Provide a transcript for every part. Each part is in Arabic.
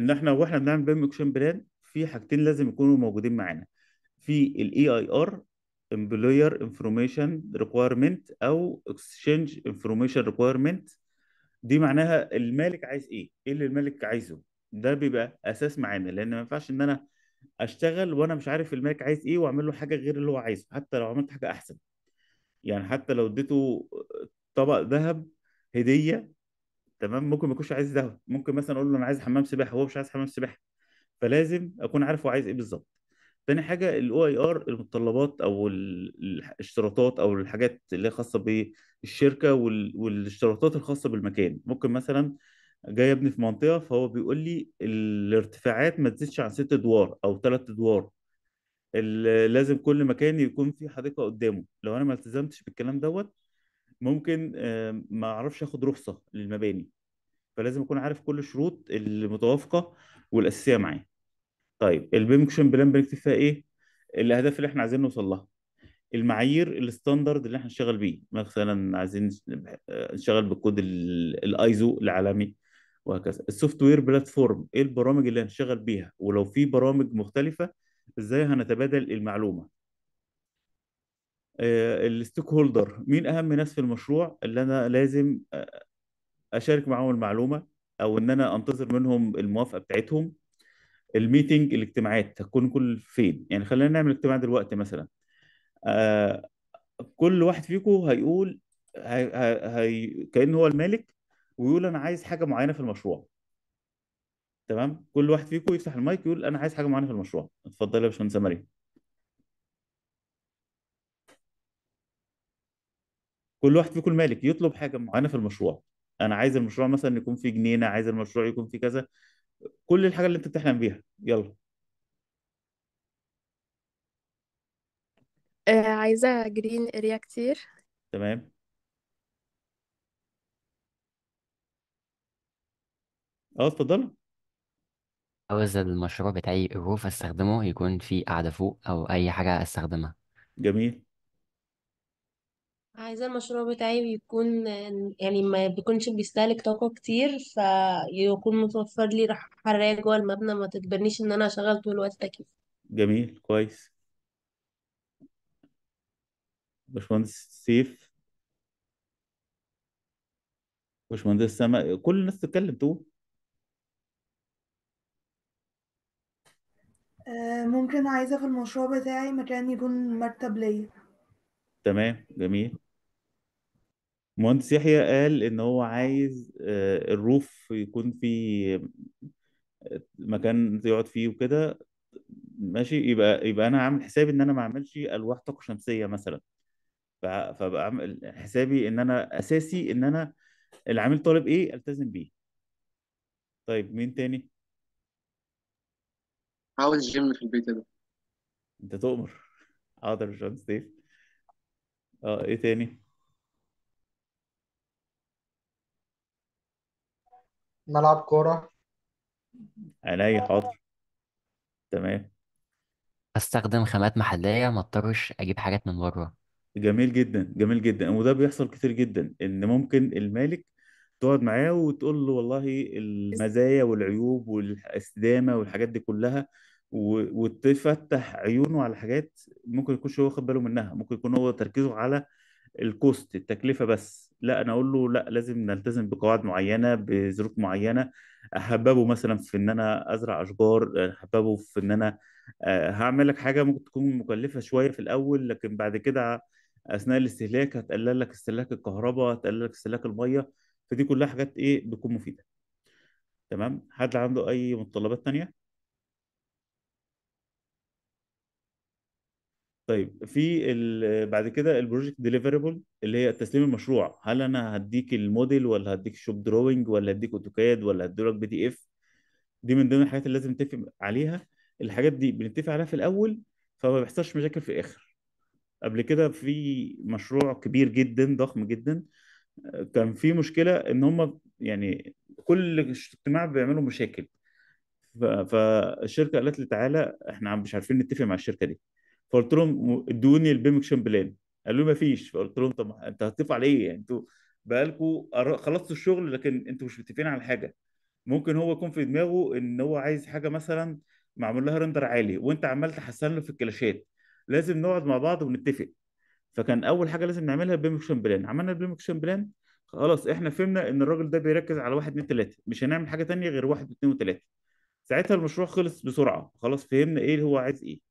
ان احنا واحنا بنعمل بيم اكشن بلان في حاجتين لازم يكونوا موجودين معانا في الاي اي ار امبلوير انفورميشن ريكويرمنت او اكسشينج انفورميشن ريكويرمنت دي معناها المالك عايز ايه ايه اللي المالك عايزه ده بيبقى اساس معانا لان ما ينفعش ان انا اشتغل وانا مش عارف المالك عايز ايه واعمل له حاجه غير اللي هو عايزه حتى لو عملت حاجه احسن يعني حتى لو اديته طبق ذهب هديه تمام ممكن ما يكونش عايز ده ممكن مثلا اقول له انا عايز حمام سباحه هو مش عايز حمام سباحه فلازم اكون عارف هو عايز ايه بالظبط تاني حاجه الاو اي ار المتطلبات او الاشتراطات او الحاجات اللي هي خاصه بالشركه والاشتراطات الخاصه بالمكان ممكن مثلا جاي ابني في منطقه فهو بيقول لي الارتفاعات ما تزيدش عن ست ادوار او ثلاث ادوار لازم كل مكان يكون فيه حديقه قدامه لو انا ما التزمتش بالكلام دوت ممكن آه، ما اعرفش اخد رخصه للمباني فلازم اكون عارف كل الشروط المتوافقه والاساسيه معايا طيب البيمكشن بلان بنكتب فيها ايه الاهداف اللي احنا عايزين نوصل لها المعايير الستاندرد اللي احنا نشتغل بيه مثلا عايزين آه، نشتغل بالكود الايزو العالمي وهكذا السوفت وير بلاتفورم ايه البرامج اللي هنشتغل بيها ولو في برامج مختلفه ازاي هنتبادل المعلومه آه، الستيك هولدر مين اهم ناس في المشروع اللي انا لازم آه، اشارك معاهم المعلومه او ان انا انتظر منهم الموافقه بتاعتهم الميتنج الاجتماعات هتكون كل فين يعني خلينا نعمل اجتماع دلوقتي مثلا آه، كل واحد فيكم هيقول هي هي كأن هو المالك ويقول انا عايز حاجه معينه في المشروع تمام كل واحد فيكم يفتح المايك يقول انا عايز حاجه معينه في المشروع اتفضل يا باشمهندس مريم كل واحد فيكم مالك يطلب حاجه معينه في المشروع انا عايز المشروع مثلا يكون فيه جنينه عايز المشروع يكون فيه كذا كل الحاجه اللي انت بتحلم بيها يلا آه، عايزة جرين اريا كتير تمام اه اتفضل عاوز المشروع بتاعي الروف استخدمه يكون فيه قاعدة فوق او اي حاجة استخدمها جميل عايزة المشروع بتاعي بيكون يعني ما بيكونش بيستهلك طاقة كتير فيكون متوفر لي راحة حرارية جوه المبنى ما تجبرنيش إن أنا أشغل طول الوقت تكييف جميل كويس باشمهندس سيف باشمهندس سما كل الناس تتكلم تقول آه، ممكن عايزة في المشروع بتاعي مكان يكون مكتب ليا تمام جميل مهندس يحيى قال ان هو عايز آه، الروف يكون فيه آه، مكان يقعد فيه وكده ماشي يبقى يبقى انا عامل حسابي ان انا ما اعملش الواح طاقه شمسيه مثلا فبقى عامل حسابي ان انا اساسي ان انا العامل طالب ايه التزم بيه طيب مين تاني عاوز جيم في البيت ده انت تؤمر حاضر يا باشمهندس سيف اه ايه تاني ملعب كورة اي حاضر تمام استخدم خامات محلية ما اضطرش اجيب حاجات من بره جميل جدا جميل جدا وده بيحصل كتير جدا ان ممكن المالك تقعد معاه وتقول له والله المزايا والعيوب والاستدامة والحاجات دي كلها وتفتح عيونه على حاجات ممكن يكونش هو واخد باله منها ممكن يكون هو تركيزه على الكوست التكلفة بس لا انا اقول له لا لازم نلتزم بقواعد معينه بظروف معينه احببه مثلا في ان انا ازرع اشجار احببه في ان انا آه، هعمل لك حاجه ممكن تكون مكلفه شويه في الاول لكن بعد كده اثناء الاستهلاك هتقلل لك استهلاك الكهرباء هتقلل لك استهلاك الميه فدي كلها حاجات ايه بتكون مفيده تمام حد عنده اي متطلبات تانية طيب في بعد كده البروجكت ديليفربل اللي هي تسليم المشروع هل انا هديك الموديل ولا هديك شوب دروينج ولا هديك اوتوكاد ولا هديلك بي دي اف دي من ضمن الحاجات اللي لازم نتفق عليها الحاجات دي بنتفق عليها في الاول فما بيحصلش مشاكل في الاخر قبل كده في مشروع كبير جدا ضخم جدا كان في مشكله ان هم يعني كل اجتماع بيعملوا مشاكل فالشركه قالت لي تعالى احنا مش عارفين نتفق مع الشركه دي فقلت لهم ادوني البيمكشن بلان قالوا لي ما فيش فقلت لهم طب انت على ايه يعني انتوا بقالكوا خلصتوا الشغل لكن انتوا مش متفقين على حاجه ممكن هو يكون في دماغه ان هو عايز حاجه مثلا معمول لها رندر عالي وانت عمال تحسن له في الكلاشات لازم نقعد مع بعض ونتفق فكان اول حاجه لازم نعملها البيمكشن بلان عملنا البيمكشن بلان خلاص احنا فهمنا ان الراجل ده بيركز على واحد اثنين ثلاثه مش هنعمل حاجه ثانيه غير واحد اثنين وثلاثه ساعتها المشروع خلص بسرعه خلاص فهمنا ايه هو عايز ايه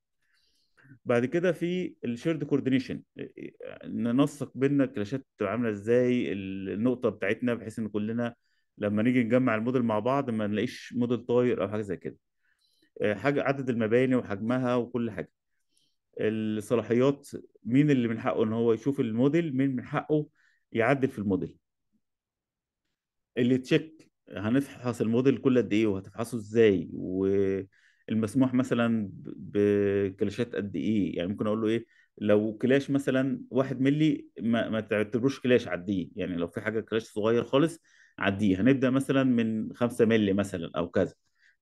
بعد كده في الشيرد إيه، كوردينيشن إيه، ننسق بيننا الكلاشات عامله ازاي النقطه بتاعتنا بحيث ان كلنا لما نيجي نجمع الموديل مع بعض ما نلاقيش موديل طاير او حاجه زي كده إيه، حاجه عدد المباني وحجمها وكل حاجه الصلاحيات مين اللي من حقه ان هو يشوف الموديل مين من حقه يعدل في الموديل اللي تشيك هنفحص الموديل كل قد ايه وهتفحصه ازاي و... المسموح مثلا بكلاشات قد ايه يعني ممكن اقول له ايه لو كلاش مثلا واحد ملي ما, ما تعتبروش كلاش عديه يعني لو في حاجه كلاش صغير خالص عديه هنبدا مثلا من 5 ملي مثلا او كذا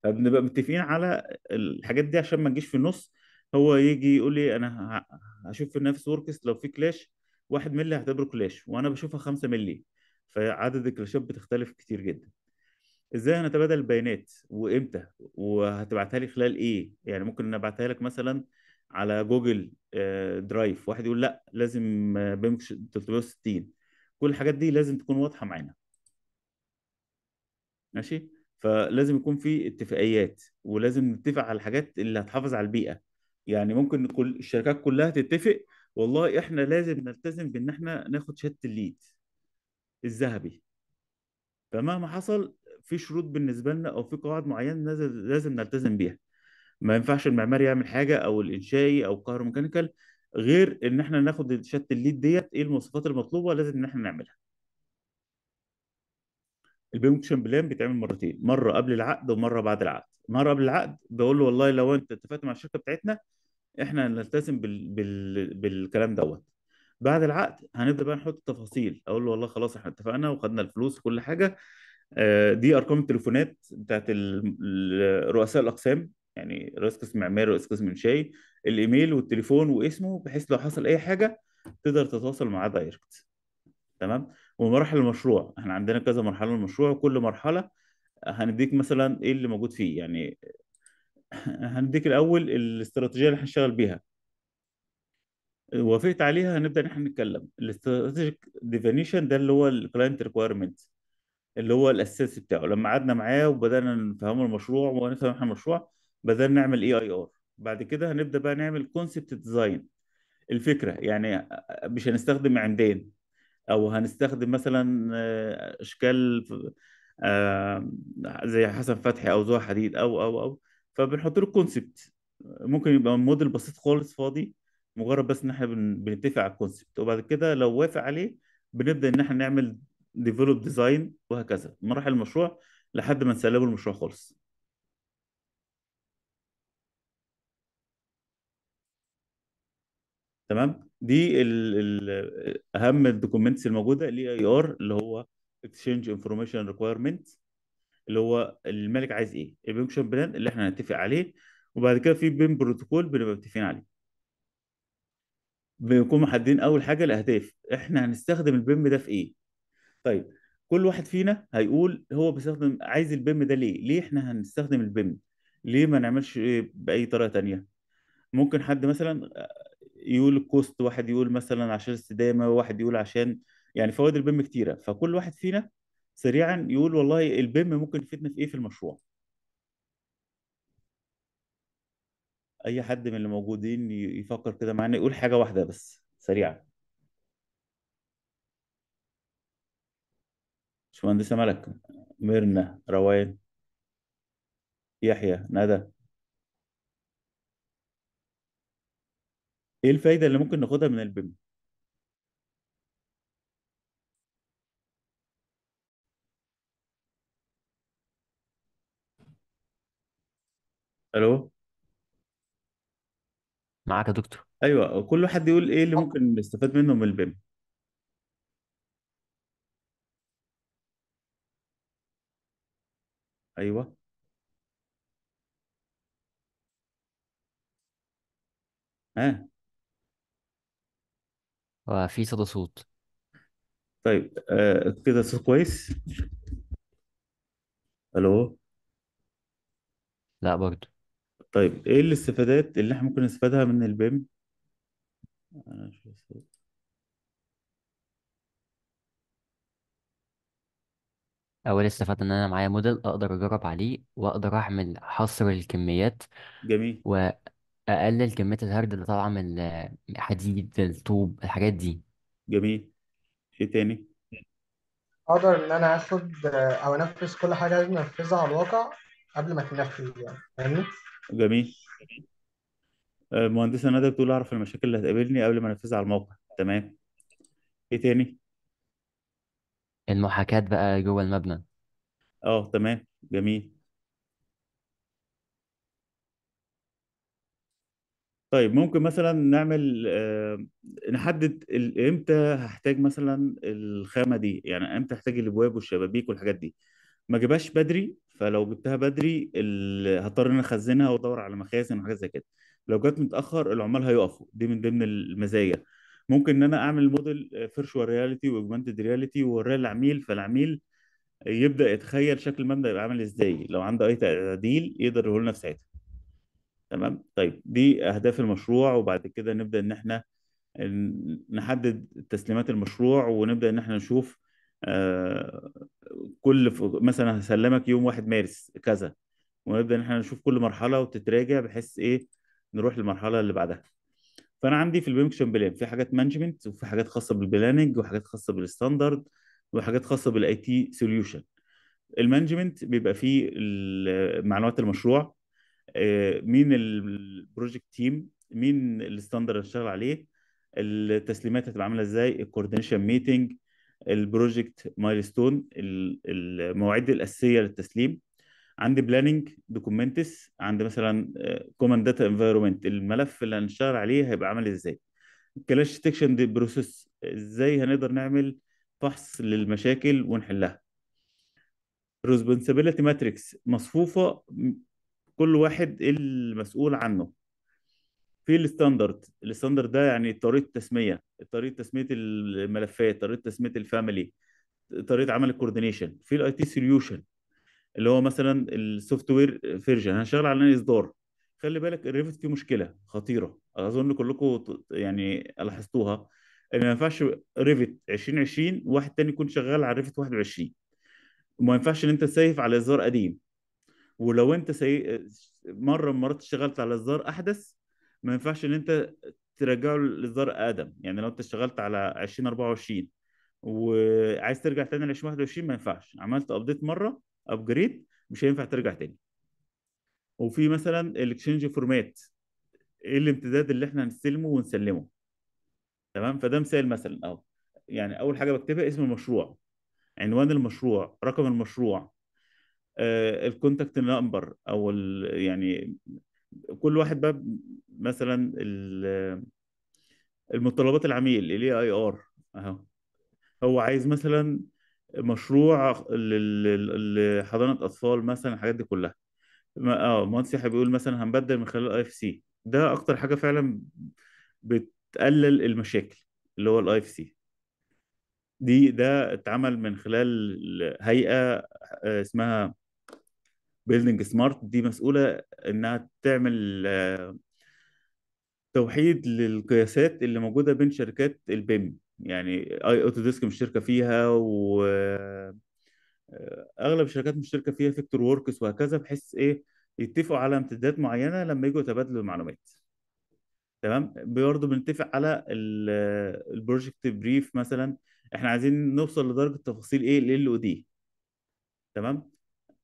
فبنبقى متفقين على الحاجات دي عشان ما نجيش في النص هو يجي يقول لي انا هشوف في النفس وركس لو في كلاش واحد ملي هعتبره كلاش وانا بشوفها 5 ملي فعدد الكلاشات بتختلف كتير جدا ازاي هنتبادل البيانات وامتى وهتبعتها لي خلال ايه يعني ممكن ابعتها لك مثلا على جوجل آه، درايف واحد يقول لا لازم آه، بيمكش 360 كل الحاجات دي لازم تكون واضحه معانا ماشي فلازم يكون في اتفاقيات ولازم نتفق على الحاجات اللي هتحافظ على البيئه يعني ممكن كل الشركات كلها تتفق والله احنا لازم نلتزم بان احنا ناخد شهاده الليد الذهبي فمهما حصل في شروط بالنسبه لنا او في قواعد معينه لازم لازم نلتزم بيها ما ينفعش المعماري يعمل حاجه او الانشائي او الكهروميكانيكال غير ان احنا ناخد شت الليد ديت ايه المواصفات المطلوبه لازم ان احنا نعملها البيمكشن بلان بيتعمل مرتين مره قبل العقد ومره بعد العقد مره قبل العقد بقول له والله لو انت اتفقت مع الشركه بتاعتنا احنا هنلتزم بال... بال... بالكلام دوت بعد العقد هنبدا بقى نحط التفاصيل اقول له والله خلاص احنا اتفقنا وخدنا الفلوس وكل حاجه آه، دي ارقام التليفونات بتاعت رؤساء الاقسام يعني رئيس قسم معماري رئيس قسم انشائي الايميل والتليفون واسمه بحيث لو حصل اي حاجه تقدر تتواصل معاه دايركت تمام ومراحل المشروع احنا عندنا كذا مرحله للمشروع وكل مرحله هنديك مثلا ايه اللي موجود فيه يعني هنديك الاول الاستراتيجيه اللي هنشتغل بيها وافقت عليها هنبدا ان احنا نتكلم الاستراتيجيك ديفينيشن ده اللي هو الكلاينت ريكويرمنت اللي هو الاساسي بتاعه لما قعدنا معاه وبدانا نفهمه المشروع ونفهم احنا المشروع بدانا نعمل اي اي ار بعد كده هنبدا بقى نعمل كونسبت ديزاين الفكره يعني مش هنستخدم عمدان او هنستخدم مثلا آه، اشكال آه، زي حسن فتحي او زوها حديد او او او فبنحط له كونسبت ممكن يبقى موديل بسيط خالص فاضي مجرد بس ان احنا بنتفق على الكونسبت وبعد كده لو وافق عليه بنبدا ان احنا نعمل ديفلوب ديزاين وهكذا مراحل المشروع لحد ما نسلمه المشروع خالص تمام دي الـ الـ اهم الدوكيومنتس الموجوده الاي اي ار اللي هو اكسشينج انفورميشن ريكويرمنت اللي هو الملك عايز ايه البيمكشن بلان اللي احنا هنتفق عليه وبعد كده في بين بروتوكول بنبقى متفقين عليه بنكون محددين اول حاجه الاهداف احنا هنستخدم البيم ده في ايه طيب كل واحد فينا هيقول هو بيستخدم عايز البيم ده ليه ليه احنا هنستخدم البيم ليه ما نعملش إيه باي طريقه تانية ممكن حد مثلا آه، يقول الكوست واحد يقول مثلا عشان الاستدامه واحد يقول عشان يعني فوائد البيم كتيره فكل واحد فينا سريعا يقول والله البيم ممكن يفيدنا في ايه في المشروع اي حد من اللي موجودين يفكر كده معانا يقول حاجه واحده بس سريعا باشمهندسة ملك ميرنا روان يحيى ندى ايه الفايدة اللي ممكن ناخدها من البيم؟ الو معاك يا دكتور ايوه كل واحد يقول ايه اللي ممكن نستفاد منه من البيم ايوه ها وفي صدى صوت طيب آه كده صوت كويس الو لا برضو طيب ايه الاستفادات اللي احنا ممكن نستفادها من البيم انا آه، مش لسه استفدت إن أنا معايا موديل أقدر أجرب عليه وأقدر أعمل حصر الكميات جميل وأقلل كمية الهرد اللي طالعة من الحديد الطوب الحاجات دي جميل ايه تاني اقدر ان انا اخد او انفذ كل حاجه لازم انفذها على الواقع قبل ما تنفذ يعني فاهمني جميل آه، مهندسة ندى بتقول اعرف المشاكل اللي هتقابلني قبل ما انفذها على الموقع تمام ايه تاني المحاكاة بقى جوه المبنى اه تمام جميل طيب ممكن مثلا نعمل آه، نحدد امتى هحتاج مثلا الخامة دي يعني امتى هحتاج الابواب والشبابيك والحاجات دي ما جيبهاش بدري فلو جبتها بدري ال... هضطر ان أنا اخزنها وادور على مخازن وحاجات زي كده لو جت متاخر العمال هيقفوا دي من ضمن المزايا ممكن ان انا اعمل موديل فيرشوال رياليتي واوجمانتد رياليتي واوريه للعميل فالعميل يبدا يتخيل شكل المبنى يبقى عامل ازاي لو عنده اي تعديل يقدر يقول لنا في ساعتها تمام طيب دي اهداف المشروع وبعد كده نبدا ان احنا نحدد تسليمات المشروع ونبدا ان احنا نشوف آه، كل مثلا هسلمك يوم 1 مارس كذا ونبدا ان احنا نشوف كل مرحله وتتراجع بحيث ايه نروح للمرحله اللي بعدها فانا عندي في البريمكشن بلان في حاجات مانجمنت وفي حاجات خاصه بالبلاننج وحاجات خاصه بالستاندرد وحاجات خاصه بالاي تي سوليوشن المانجمنت بيبقى فيه معلومات المشروع آه، مين البروجكت تيم مين الستاندرد اللي هشتغل عليه التسليمات هتبقى عامله ازاي الكوردينيشن ميتنج البروجكت مايلستون المواعيد الاساسيه للتسليم عندي بلاننج دوكومنتس عندي مثلا كومن داتا انفايرمنت الملف اللي هنشتغل عليه هيبقى عامل ازاي كلاش ديتكشن دي بروسيس ازاي هنقدر نعمل فحص للمشاكل ونحلها responsibility ماتريكس مصفوفه كل واحد المسؤول عنه في الستاندرد الستاندرد ده يعني طريقه تسميه طريقه تسميه الملفات طريقه تسميه الفاميلي طريقه عمل الكوردينيشن في الاي تي سوليوشن اللي هو مثلا السوفت وير فيرجن انا شغال على اصدار خلي بالك الريفت فيه مشكله خطيره اظن كلكم يعني لاحظتوها ان ما ينفعش ريفت 2020 واحد تاني يكون شغال على ريفت 21 وما ينفعش ان انت سايف على اصدار قديم ولو انت سي... مره من مرات اشتغلت على اصدار احدث ما ينفعش ان انت ترجعه لاصدار ادم يعني لو انت اشتغلت على 2024 وعايز ترجع تاني ل 2021 ما ينفعش عملت ابديت مره ابجريد مش هينفع ترجع تاني وفي مثلا الاكسشينج فورمات ايه الامتداد اللي احنا هنستلمه ونسلمه تمام فده مثال مثلا اهو يعني اول حاجه بكتبها اسم المشروع عنوان المشروع رقم المشروع آه الكونتاكت نمبر او يعني كل واحد بقى مثلا المتطلبات العميل الاي اي ار اهو هو عايز مثلا مشروع لحضانه اطفال مثلا الحاجات دي كلها اه مهندس يحيى بيقول مثلا هنبدل من خلال الاي اف سي ده اكتر حاجه فعلا بتقلل المشاكل اللي هو الاي اف سي دي ده اتعمل من خلال هيئه آه، اسمها بيلدنج سمارت دي مسؤوله انها تعمل آه، توحيد للقياسات اللي موجوده بين شركات البيم يعني اي اوتو ديسك مشتركه فيها و آه، اغلب الشركات مشتركه فيها فيكتور ووركس وهكذا بحيث ايه يتفقوا على امتدادات معينه لما يجوا يتبادلوا المعلومات تمام برضه بنتفق على البروجكت بريف آه، مثلا احنا عايزين نوصل لدرجه تفاصيل ايه ال او دي تمام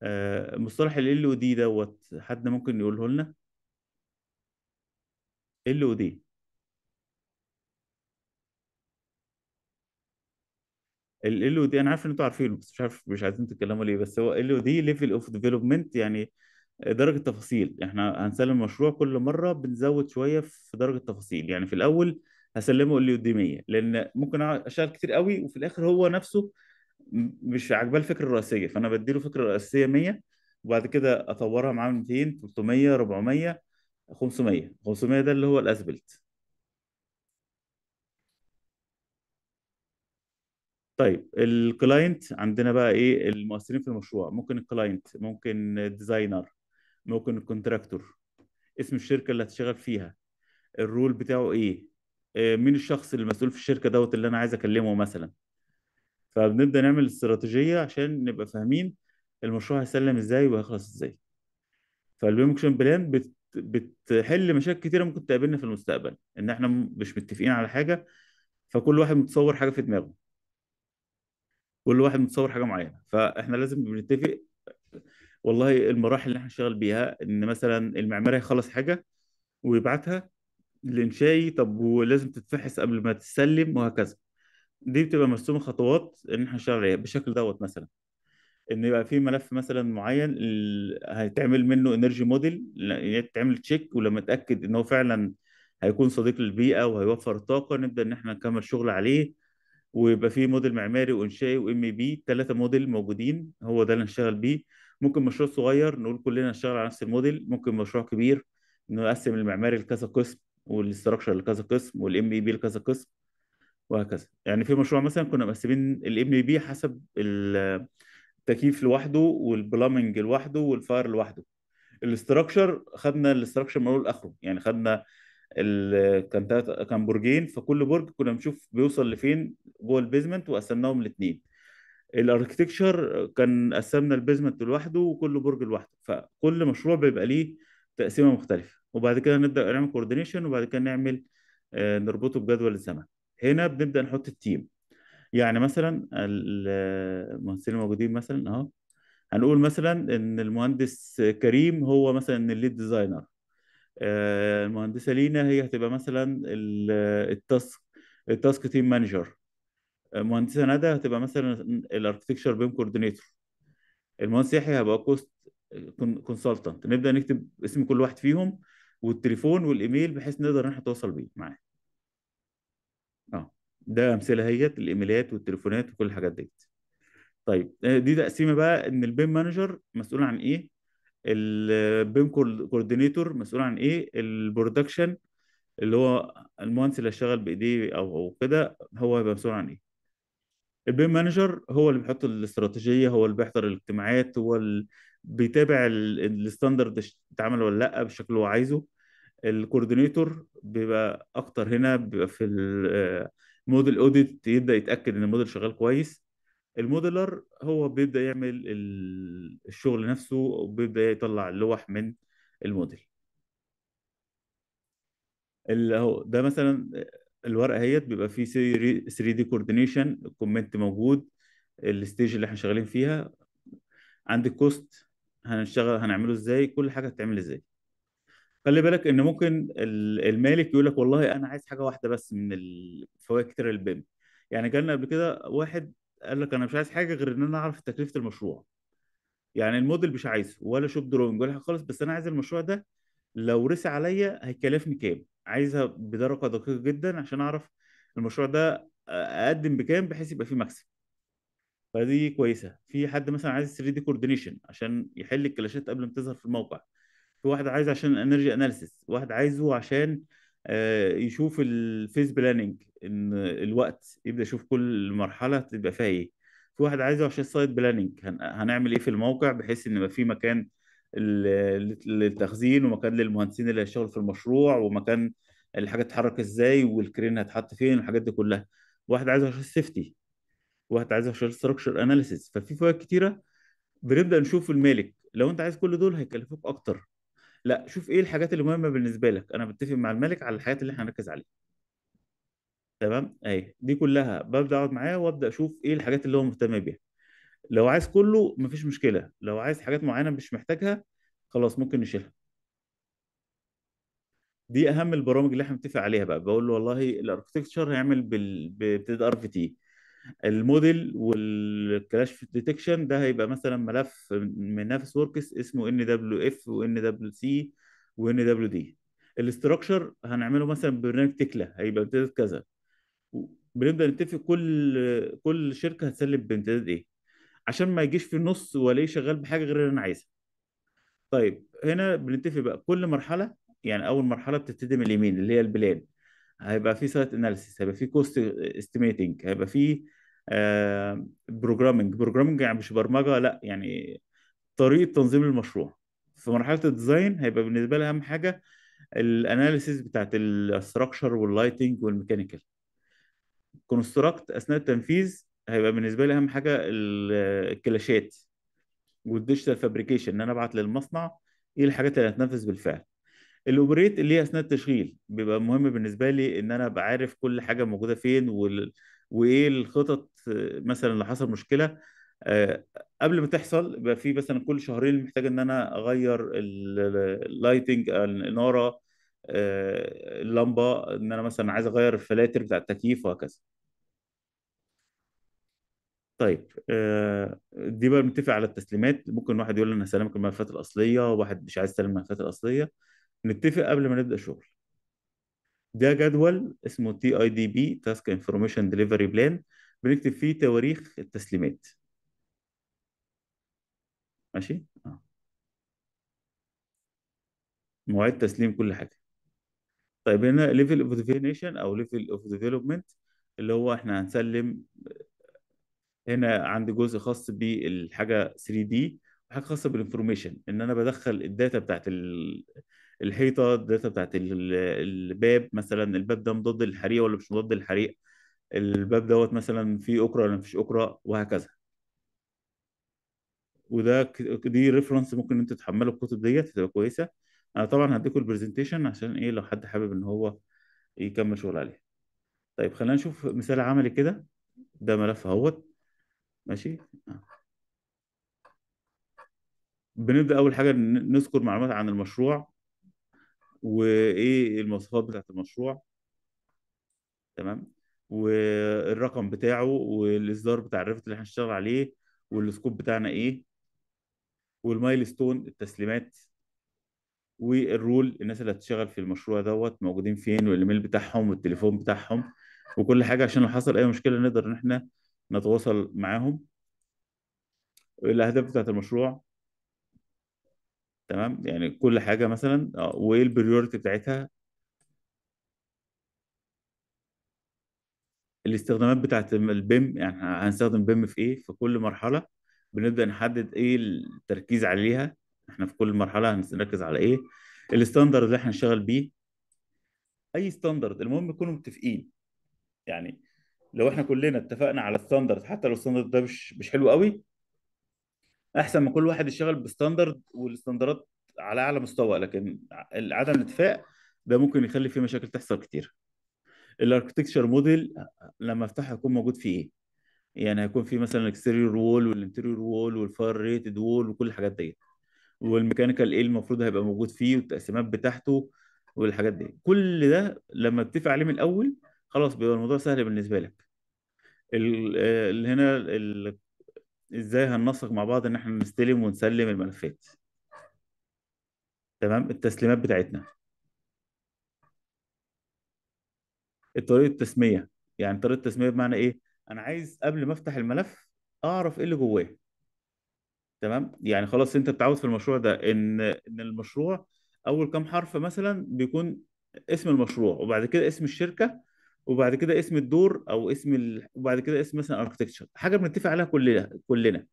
آه مصطلح ال او دي دوت حد ممكن يقوله لنا ال او دي ال او دي انا عارف ان انتوا عارفينه بس مش عارف مش عايزين تتكلموا ليه بس هو ال او دي ليفل اوف ديفلوبمنت يعني درجه تفاصيل احنا هنسلم مشروع كل مره بنزود شويه في درجه تفاصيل يعني في الاول هسلمه ال دي 100 لان ممكن اشتغل كتير قوي وفي الاخر هو نفسه مش عاجباه الفكره الرئيسيه فانا بديله فكره رئيسيه 100 وبعد كده اطورها معاه 200 300 400 500 500 ده اللي هو الاسبلت طيب الكلاينت عندنا بقى ايه المؤثرين في المشروع ممكن الكلاينت ممكن الديزاينر ممكن الكونتراكتور اسم الشركه اللي هتشتغل فيها الرول بتاعه ايه آه، مين الشخص المسؤول في الشركه دوت اللي انا عايز اكلمه مثلا فبنبدا نعمل استراتيجيه عشان نبقى فاهمين المشروع هيسلم ازاي وهيخلص ازاي فالويمكشن بلان بت... بتحل مشاكل كتيره ممكن تقابلنا في المستقبل ان احنا مش متفقين على حاجه فكل واحد متصور حاجه في دماغه كل واحد متصور حاجه معينه فاحنا لازم بنتفق والله المراحل اللي احنا شغال بيها ان مثلا المعماري هيخلص حاجه ويبعتها الانشائي طب ولازم تتفحص قبل ما تسلم وهكذا دي بتبقى مرسومه خطوات ان احنا هنشتغل عليها بالشكل دوت مثلا ان يبقى في ملف مثلا معين هيتعمل منه انرجي موديل يعني يتعمل تشيك ولما اتاكد ان هو فعلا هيكون صديق للبيئه وهيوفر طاقه نبدا ان احنا نكمل شغل عليه ويبقى في موديل معماري وانشائي وام بي ثلاثه موديل موجودين هو ده اللي هنشتغل بيه ممكن مشروع صغير نقول كلنا نشتغل على نفس الموديل ممكن مشروع كبير نقسم المعماري لكذا قسم والاستراكشر لكذا قسم والام بي لكذا قسم وهكذا يعني في مشروع مثلا كنا مقسمين الام بي حسب التكييف لوحده والبلامنج لوحده والفاير لوحده الاستراكشر خدنا الاستراكشر من اول لاخره يعني خدنا كان كان برجين فكل برج كنا بنشوف بيوصل لفين جوه البيزمنت وقسمناهم الاثنين الاركتكشر كان قسمنا البيزمنت لوحده وكل برج لوحده فكل مشروع بيبقى ليه تقسيمه مختلفه وبعد كده نبدا نعمل كوردينيشن وبعد كده نعمل آه، نربطه بجدول الزمن هنا بنبدا نحط التيم يعني مثلا آه، المهندسين الموجودين مثلا اهو هنقول مثلا ان المهندس كريم هو مثلا الليد ديزاينر آه، المهندسه لينا هي هتبقى مثلا التاسك التاسك تيم مانجر المهندسه ندى هتبقى مثلا الاركتكشر بيم كوردينيتور المهندس يحيى هبقى كوست كونسلتنت نبدا نكتب اسم كل واحد فيهم والتليفون والايميل بحيث نقدر ان احنا نتواصل بيه معاه اه ده امثله اهيت الايميلات والتليفونات وكل الحاجات ديت طيب آه، دي تقسيمه بقى ان البيم مانجر مسؤول عن ايه البيم كوردينيتور مسؤول عن ايه البرودكشن اللي هو المهندس اللي اشتغل بايديه او او كده هو هيبقى مسؤول عن ايه البيم مانجر هو اللي بيحط الاستراتيجيه هو اللي بيحضر الاجتماعات هو اللي بيتابع الستاندرد اتعمل ولا لا بالشكل اللي هو عايزه الكوردينيتور بيبقى اكتر هنا بيبقى في الموديل اوديت آه، يبدا يتاكد ان الموديل شغال كويس الموديلر هو بيبدا يعمل الشغل نفسه وبيبدا يطلع اللوح من الموديل اللي هو ده مثلا الورقه اهيت بيبقى فيه 3 دي كوردينيشن كومنت موجود الستيج اللي احنا شغالين فيها عندك كوست هنشتغل هنعمله ازاي كل حاجه هتتعمل ازاي خلي بالك ان ممكن المالك يقول لك والله انا عايز حاجه واحده بس من الفوائد كتير البيم يعني جالنا قبل كده واحد قال لك انا مش عايز حاجه غير ان انا اعرف تكلفه المشروع يعني الموديل مش عايزه ولا شوب دروينج ولا حاجه خالص بس انا عايز المشروع ده لو رسي عليا هيكلفني كام عايزها بدرجه دقيقه جدا عشان اعرف المشروع ده اقدم بكام بحيث يبقى فيه مكسب فدي كويسه في حد مثلا عايز 3 دي كوردينيشن عشان يحل الكلاشات قبل ما تظهر في الموقع في واحد عايز عشان انرجي اناليسيس واحد عايزه عشان آه، يشوف الفيز بلاننج ان الوقت يبدا يشوف كل مرحله تبقى فيها ايه في واحد عايزه عشان سايت بلاننج هنعمل ايه في الموقع بحيث ان يبقى في مكان للتخزين ومكان للمهندسين اللي هيشتغلوا في المشروع ومكان الحاجات تتحرك ازاي والكرين هتحط فين والحاجات دي كلها واحد عايزه عشان السيفتي واحد عايزه عشان ستراكشر اناليسيس ففي فوائد كتيره بنبدا نشوف المالك لو انت عايز كل دول هيكلفوك اكتر لا شوف ايه الحاجات اللي مهمه بالنسبه لك انا بتفق مع الملك على الحاجات اللي احنا هنركز عليها تمام اهي دي كلها ببدا اقعد معاه وابدا اشوف ايه الحاجات اللي هو مهتم بيها لو عايز كله مفيش مشكله لو عايز حاجات معينه مش محتاجها خلاص ممكن نشيلها دي اهم البرامج اللي احنا متفق عليها بقى بقول له والله الاركتكتشر هيعمل بال... ار في تي الموديل والكلاش ديتكشن ده هيبقى مثلا ملف من نفس وركس اسمه ان دبليو اف وان دبليو سي وان دبليو دي الاستراكشر هنعمله مثلا ببرنامج تكلا هيبقى امتداد كذا بنبدا نتفق كل كل شركه هتسلم بامتداد ايه عشان ما يجيش في النص ولا شغال بحاجه غير اللي انا عايزها طيب هنا بنتفق بقى كل مرحله يعني اول مرحله بتبتدي من اليمين اللي هي البلاد هيبقى في سايت اناليسيس هيبقى في كوست استيميتنج هيبقى في بروجرامنج آه، بروجرامنج يعني مش برمجه لا يعني طريقه تنظيم المشروع في مرحله الديزاين هيبقى بالنسبه لي اهم حاجه الاناليسيس بتاعت الاستراكشر واللايتنج والميكانيكال كونستراكت اثناء التنفيذ هيبقى بالنسبه لي اهم حاجه الكلاشات والديجيتال فابريكيشن ان انا ابعت للمصنع ايه الحاجات اللي هتنفذ بالفعل الاوبريت اللي هي اثناء التشغيل بيبقى مهم بالنسبه لي ان انا ابقى عارف كل حاجه موجوده فين وال... وايه الخطط مثلا لو حصل مشكله آه، قبل ما تحصل يبقى في مثلا كل شهرين محتاج ان انا اغير اللايتنج آه، الاناره آه، اللمبه ان انا مثلا عايز اغير الفلاتر بتاع التكييف وهكذا طيب دي بقى بنتفق على التسليمات ممكن واحد يقول انا هسلمك الملفات الاصليه وواحد مش عايز يستلم الملفات الاصليه نتفق قبل ما نبدا شغل ده جدول اسمه تي اي دي بي تاسك انفورميشن ديليفري بلان بنكتب فيه تواريخ التسليمات ماشي آه. مواعيد تسليم كل حاجه طيب هنا ليفل اوف ديفينيشن او ليفل اوف ديفلوبمنت اللي هو احنا هنسلم هنا عندي جزء خاص بالحاجه 3 دي وحاجه خاصه بالانفورميشن ان انا بدخل الداتا بتاعت ال... الحيطه الداتا بتاعت الباب مثلا الباب ده مضاد للحريق ولا مش مضاد للحريق الباب دوت مثلا فيه اكره ولا مفيش اكره وهكذا وده دي ريفرنس ممكن انت تحمله الكتب ديت هتبقى كويسه انا طبعا هديكم البرزنتيشن عشان ايه لو حد حابب ان هو يكمل شغل عليها طيب خلينا نشوف مثال عملي كده ده ملف اهوت ماشي بنبدا اول حاجه نذكر معلومات عن المشروع وايه المواصفات بتاعت المشروع تمام والرقم بتاعه والاصدار بتاع الريفت اللي هنشتغل عليه والسكوب بتاعنا ايه والمايلستون التسليمات والرول الناس اللي هتشتغل في المشروع دوت موجودين فين والايميل بتاعهم والتليفون بتاعهم وكل حاجه عشان لو حصل اي مشكله نقدر ان احنا نتواصل معاهم الاهداف بتاعت المشروع تمام يعني كل حاجه مثلا آه، وايه البريورتي بتاعتها الاستخدامات بتاعت البيم يعني هنستخدم بيم في ايه في كل مرحله بنبدا نحدد ايه التركيز عليها احنا في كل مرحله هنركز على ايه الستاندرد اللي احنا هنشتغل بيه اي ستاندرد المهم يكونوا متفقين يعني لو احنا كلنا اتفقنا على الستاندرد حتى لو الستاندرد ده مش مش حلو قوي احسن ما كل واحد يشتغل بستاندرد والستاندرات على اعلى مستوى لكن عدم الاتفاق ده ممكن يخلي فيه مشاكل تحصل كتير الاركتكتشر موديل لما افتحه هيكون موجود فيه ايه يعني هيكون فيه مثلا الاكستيريور وول والانتيريور وول والفاير ريتد وول وكل الحاجات ديت والميكانيكال ايه المفروض هيبقى موجود فيه والتقسيمات بتاعته والحاجات دي كل ده لما بتتفق عليه من الاول خلاص بيبقى الموضوع سهل بالنسبه لك ال آه، هنا ازاي هننسق مع بعض ان احنا نستلم ونسلم الملفات تمام التسليمات بتاعتنا الطريقه التسميه يعني طريقه التسميه بمعنى ايه انا عايز قبل ما افتح الملف اعرف ايه اللي جواه تمام يعني خلاص انت بتعود في المشروع ده ان ان المشروع اول كام حرف مثلا بيكون اسم المشروع وبعد كده اسم الشركه وبعد كده اسم الدور او اسم ال... وبعد كده اسم مثلا اركتكتشر حاجه بنتفق عليها كلنا كلنا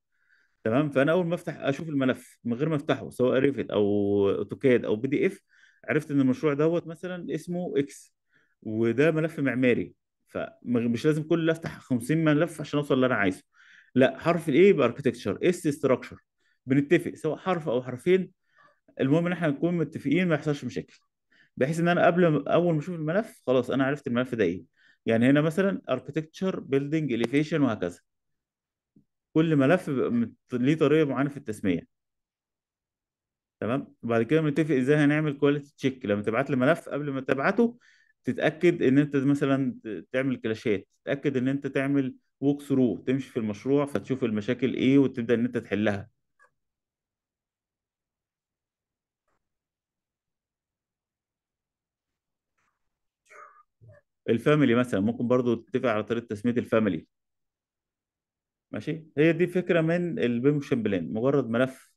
تمام فانا اول ما افتح اشوف الملف من غير ما افتحه سواء ريفت او اوتوكاد او بي دي اف عرفت ان المشروع دوت مثلا اسمه اكس وده ملف معماري فمش لازم كل اللي افتح 50 ملف عشان اوصل اللي انا عايزه لا حرف الاي باركتكتشر اس ستراكشر بنتفق سواء حرف او حرفين المهم ان احنا نكون متفقين ما يحصلش مشاكل بحيث ان انا قبل اول ما اشوف الملف خلاص انا عرفت الملف ده ايه يعني هنا مثلا اركتكتشر بيلدينج اليفيشن وهكذا كل ملف ليه طريقه معينه في التسميه تمام بعد كده بنتفق ازاي هنعمل كواليتي تشيك لما تبعت لي ملف قبل ما تبعته تتاكد ان انت مثلا تعمل كلاشات تتاكد ان انت تعمل ووك ثرو تمشي في المشروع فتشوف المشاكل ايه وتبدا ان انت تحلها الفاميلي مثلا ممكن برضو تتفق على طريقه تسميه الفاميلي ماشي هي دي فكره من البيموشن بلان مجرد ملف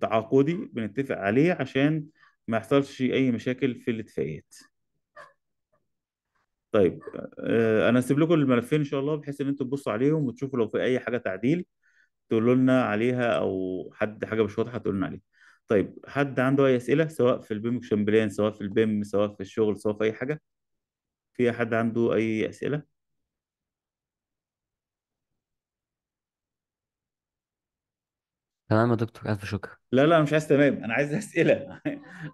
تعاقدي بنتفق عليه عشان ما يحصلش اي مشاكل في الاتفاقيات طيب آه، انا هسيب لكم الملفين ان شاء الله بحيث ان انتم تبصوا عليهم وتشوفوا لو في اي حاجه تعديل تقولوا لنا عليها او حد حاجه مش واضحه تقول لنا عليها طيب حد عنده اي اسئله سواء في البيم شامبلين سواء في البيم سواء في الشغل سواء في اي حاجه في أحد عنده أي أسئلة؟ تمام يا دكتور ألف شكر لا لا مش عايز تمام أنا عايز أسئلة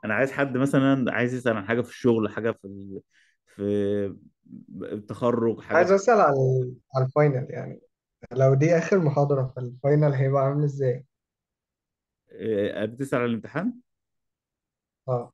أنا عايز حد مثلا عايز يسأل عن حاجة في الشغل حاجة في ال... في التخرج حاجة عايز في أسأل على على الفاينل يعني لو دي آخر محاضرة فالفاينل هيبقى عامل إزاي؟ آه، بتسأل على الامتحان؟ بتسال علي الامتحان اه